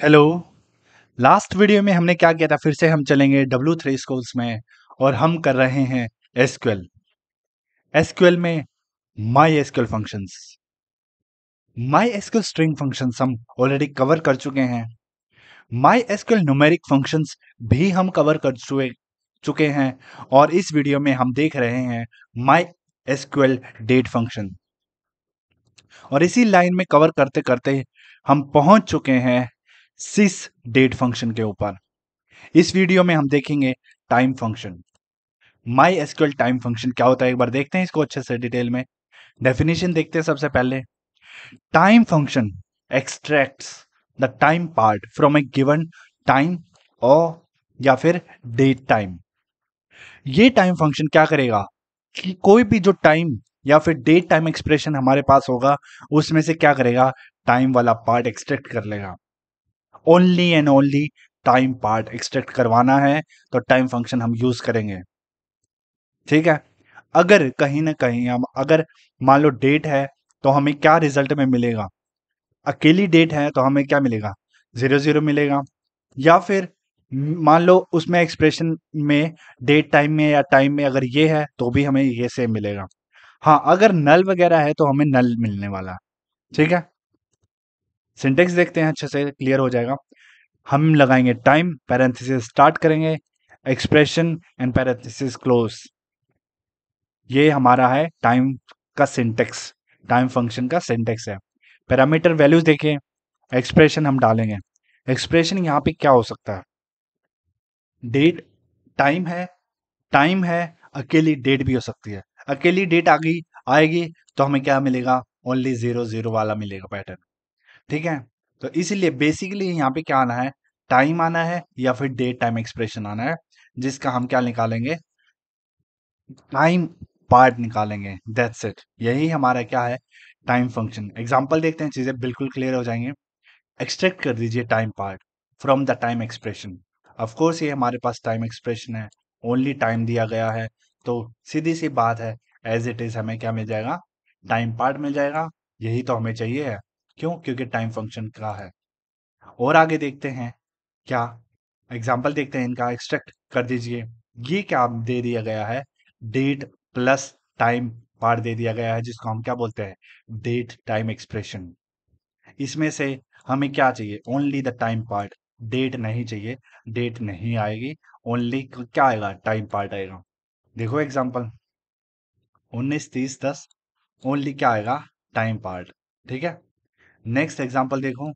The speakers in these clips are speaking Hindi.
हेलो लास्ट वीडियो में हमने क्या किया था फिर से हम चलेंगे डब्ल्यू थ्री स्कूल्स में और हम कर रहे हैं एसक्यूएल एसक्यूएल में MySQL functions MySQL string functions हम ऑलरेडी कवर कर चुके हैं माई एसक्यूएल न्यूमेरिक फंक्शंस भी हम कवर कर चुके चुके हैं और इस वीडियो में हम देख रहे हैं माई एसक्यूएल डेट फंक्शन और इसी लाइन में कवर करते करते हम पहुंच चुके हैं सिस डेट फंक्शन के ऊपर इस वीडियो में हम देखेंगे time function MySQL time function क्या होता है एक बार देखते हैं इसको अच्छे से डिटेल में डेफिनेशन देखते हैं सबसे पहले time function extract the time part from a given time और या फिर डेट टाइम ये टाइम फंक्शन क्या करेगा कि कोई भी जो टाइम या फिर डेट टाइम एक्सप्रेशन हमारे पास होगा उसमें से क्या करेगा टाइम वाला पार्ट एक्सट्रैक्ट कर लेगा only and only time part extract करवाना है तो टाइम फंक्शन हम यूज करेंगे ठीक है अगर कहीं ना कहीं हम अगर मान लो डेट है तो हमें क्या रिजल्ट में मिलेगा अकेली डेट है तो हमें क्या मिलेगा जीरो जीरो मिलेगा या फिर मान लो उसमें एक्सप्रेशन में डेट टाइम में या टाइम में अगर ये है तो भी हमें ये सेम मिलेगा हाँ अगर नल वगैरह है तो हमें नल मिलने वाला ठीक है सिंटेक्स देखते हैं अच्छे से क्लियर हो जाएगा हम लगाएंगे टाइम पैरेंथिस स्टार्ट करेंगे एक्सप्रेशन एंड पैरेंथिस क्लोज ये हमारा है टाइम का सिंटेक्स टाइम फंक्शन का सिंटेक्स है पैरामीटर वैल्यूज देखिए एक्सप्रेशन हम डालेंगे एक्सप्रेशन यहाँ पे क्या हो सकता है डेट टाइम है टाइम है अकेली डेट भी हो सकती है अकेली डेट आ गई आएगी तो हमें क्या मिलेगा ओनली जीरो जीरो वाला मिलेगा पैटर्न ठीक है तो इसीलिए बेसिकली यहाँ पे क्या आना है टाइम आना है या फिर डेट टाइम एक्सप्रेशन आना है जिसका हम क्या निकालेंगे टाइम पार्ट निकालेंगे दैट्स इट यही हमारा क्या है टाइम फंक्शन एग्जाम्पल देखते हैं चीज़ें बिल्कुल क्लियर हो जाएंगे एक्सट्रैक्ट कर दीजिए time part from the time expression of course ये हमारे पास टाइम एक्सप्रेशन है ओनली टाइम दिया गया है तो सीधी सी बात है एज इट इज़ हमें क्या मिल जाएगा टाइम पार्ट मिल जाएगा यही तो हमें चाहिए है क्यों क्योंकि टाइम फंक्शन का है हाँ। और आगे देखते हैं क्या एग्जाम्पल देखते हैं इनका एक्सट्रैक्ट कर दीजिए ये क्या दे दिया गया है डेट प्लस टाइम पार्ट दे दिया गया है जिसको हम क्या बोलते हैं डेट टाइम एक्सप्रेशन इसमें से हमें क्या चाहिए only the time part date नहीं चाहिए डेट नहीं आएगी ओनली क्या आएगा टाइम पार्ट आएगा देखो एग्जाम्पल उन्नीस तीस दस ओनली क्या आएगा टाइम पार्ट ठीक है नेक्स्ट एग्जाम्पल देखो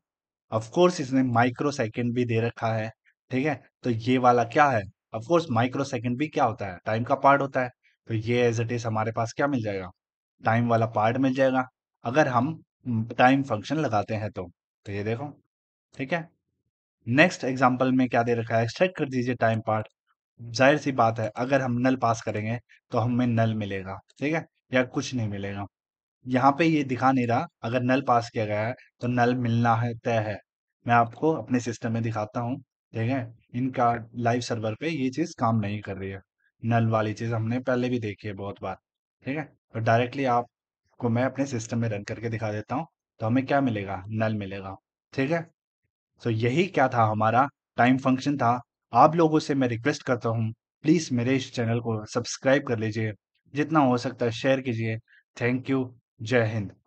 अफकोर्स इसने माइक्रो सेकेंड भी दे रखा है ठीक है तो ये वाला क्या है अफकोर्स माइक्रो सेकेंड भी क्या होता है टाइम का पार्ट होता है तो ये एज इट इज हमारे पास क्या मिल जाएगा टाइम वाला पार्ट मिल जाएगा अगर हम टाइम फंक्शन लगाते हैं तो तो ये देखो ठीक है नेक्स्ट एग्जाम्पल में क्या दे रखा है एक्सट्रैक्ट कर दीजिए टाइम पार्ट जाहिर सी बात है अगर हम नल पास करेंगे तो हमें नल मिलेगा ठीक है या कुछ नहीं मिलेगा यहाँ पे ये दिखा नहीं रहा अगर नल पास किया गया है तो नल मिलना है तय है मैं आपको अपने सिस्टम में दिखाता हूँ ठीक है इनका लाइव सर्वर पे ये चीज़ काम नहीं कर रही है नल वाली चीज़ हमने पहले भी देखी है बहुत बार ठीक है और डायरेक्टली आपको मैं अपने सिस्टम में रन करके दिखा देता हूँ तो हमें क्या मिलेगा नल मिलेगा ठीक है सो यही क्या था हमारा टाइम फंक्शन था आप लोगों से मैं रिक्वेस्ट करता हूँ प्लीज़ मेरे इस चैनल को सब्सक्राइब कर लीजिए जितना हो सकता है शेयर कीजिए थैंक यू जय हिंद